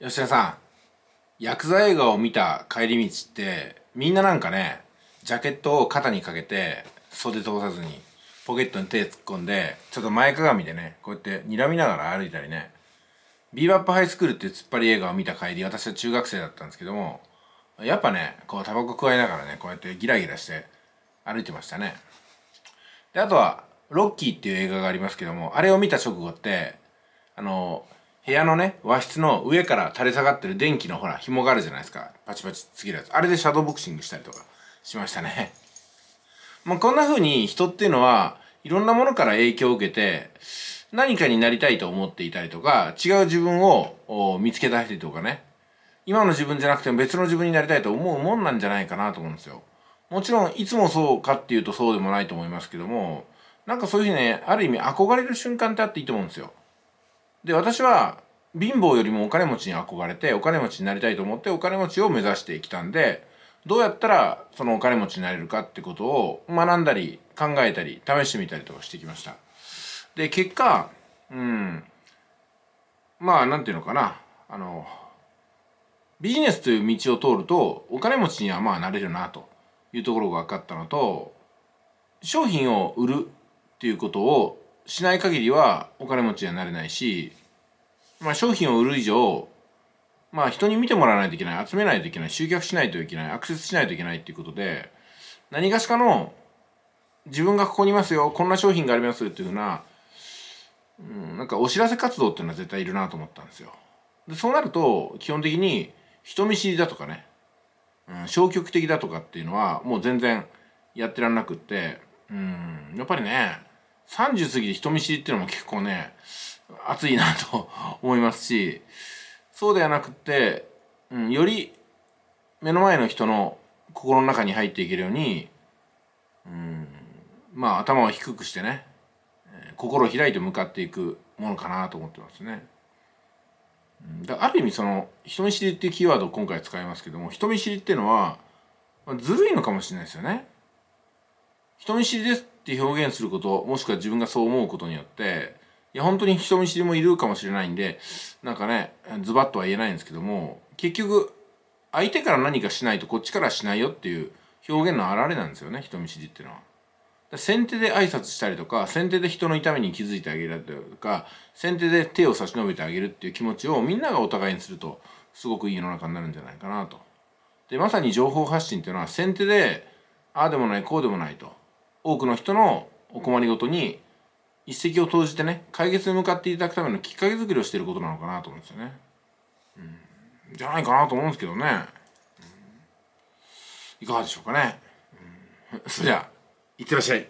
吉田さんヤクザ映画を見た帰り道ってみんななんかねジャケットを肩にかけて袖通さずにポケットに手突っ込んでちょっと前かがみでねこうやって睨みながら歩いたりねビーバップハイスクールっていう突っ張り映画を見た帰り私は中学生だったんですけどもやっぱねこうタバコ加えながらねこうやってギラギラして歩いてましたねであとはロッキーっていう映画がありますけどもあれを見た直後ってあの部屋のね、和室の上から垂れ下がってる電気のほら、紐があるじゃないですか。パチパチつけるやつ。あれでシャドーボクシングしたりとかしましたね。まあ、こんな風に人っていうのは、いろんなものから影響を受けて、何かになりたいと思っていたりとか、違う自分を見つけ出たりとかね、今の自分じゃなくても別の自分になりたいと思うもんなんじゃないかなと思うんですよ。もちろん、いつもそうかっていうとそうでもないと思いますけども、なんかそういうふうにね、ある意味憧れる瞬間ってあっていいと思うんですよ。で私は貧乏よりもお金持ちに憧れてお金持ちになりたいと思ってお金持ちを目指してきたんでどうやったらそのお金持ちになれるかってことを学んだり考えたり試してみたりとかしてきました。で結果うんまあ何て言うのかなあのビジネスという道を通るとお金持ちにはまあなれるなというところが分かったのと商品を売るっていうことをしない限りはお金持ちにはなれないし、まあ、商品を売る以上、まあ、人に見てもらわないといけない集めないといけない集客しないといけないアクセスしないといけないっていうことで何がしかの自分がここにいますよこんな商品がありますよっていうふうな、うん、なんかお知らせ活動っていうのは絶対いるなと思ったんですよ。でそうなると基本的に人見知りだとかね、うん、消極的だとかっていうのはもう全然やってらんなくって、うん、やっぱりね30過ぎて人見知りっていうのも結構ね熱いなと思いますしそうではなくって、うん、より目の前の人の心の中に入っていけるように、うん、まあ頭を低くしてね心を開いて向かっていくものかなと思ってますね。だある意味その人見知りっていうキーワードを今回使いますけども人見知りっていうのはずるいのかもしれないですよね。人見知りですって表現することもしくは自分がそう思うことによっていや本当に人見知りもいるかもしれないんでなんかねズバッとは言えないんですけども結局相手から何かしないとこっちからしないよっていう表現の表れなんですよね人見知りっていうのは。先手で挨拶したりとか先手で人の痛みに気づいてあげるとか先手で手を差し伸べてあげるっていう気持ちをみんながお互いにするとすごくいい世の中になるんじゃないかなと。でまさに情報発信っていうのは先手でああでもないこうでもないと多くの人のお困りごとに一石を投じてね解決に向かっていただくためのきっかけ作りをしていることなのかなと思うんですよね。うん、じゃないかなと思うんですけどね。うん、いかがでしょうかね。うん、それじゃあいってらっしゃい。